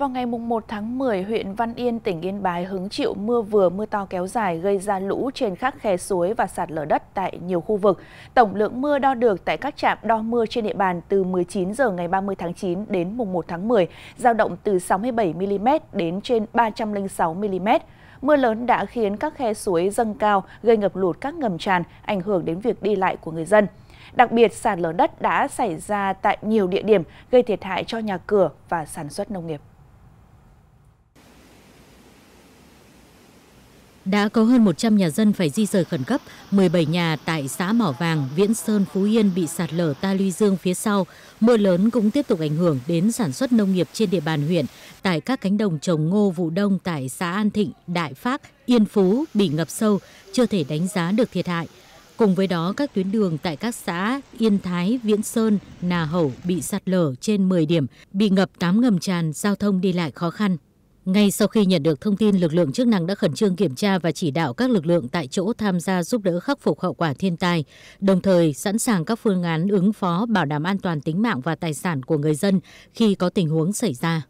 Vào ngày 1 tháng 10, huyện Văn Yên, tỉnh Yên Bái hứng chịu mưa vừa mưa to kéo dài gây ra lũ trên các khe suối và sạt lở đất tại nhiều khu vực. Tổng lượng mưa đo được tại các trạm đo mưa trên địa bàn từ 19 giờ ngày 30 tháng 9 đến mùng 1 tháng 10, giao động từ 67 mm đến trên 306 mm. Mưa lớn đã khiến các khe suối dâng cao, gây ngập lụt các ngầm tràn, ảnh hưởng đến việc đi lại của người dân. Đặc biệt, sạt lở đất đã xảy ra tại nhiều địa điểm, gây thiệt hại cho nhà cửa và sản xuất nông nghiệp. đã có hơn 100 nhà dân phải di rời khẩn cấp, 17 nhà tại xã Mỏ Vàng, Viễn Sơn, Phú Yên bị sạt lở ta luy dương phía sau. Mưa lớn cũng tiếp tục ảnh hưởng đến sản xuất nông nghiệp trên địa bàn huyện. Tại các cánh đồng trồng ngô vụ đông tại xã An Thịnh, Đại Phác, Yên Phú bị ngập sâu, chưa thể đánh giá được thiệt hại. Cùng với đó, các tuyến đường tại các xã Yên Thái, Viễn Sơn, Nà Hậu bị sạt lở trên 10 điểm, bị ngập 8 ngầm tràn, giao thông đi lại khó khăn. Ngay sau khi nhận được thông tin, lực lượng chức năng đã khẩn trương kiểm tra và chỉ đạo các lực lượng tại chỗ tham gia giúp đỡ khắc phục hậu quả thiên tai, đồng thời sẵn sàng các phương án ứng phó bảo đảm an toàn tính mạng và tài sản của người dân khi có tình huống xảy ra.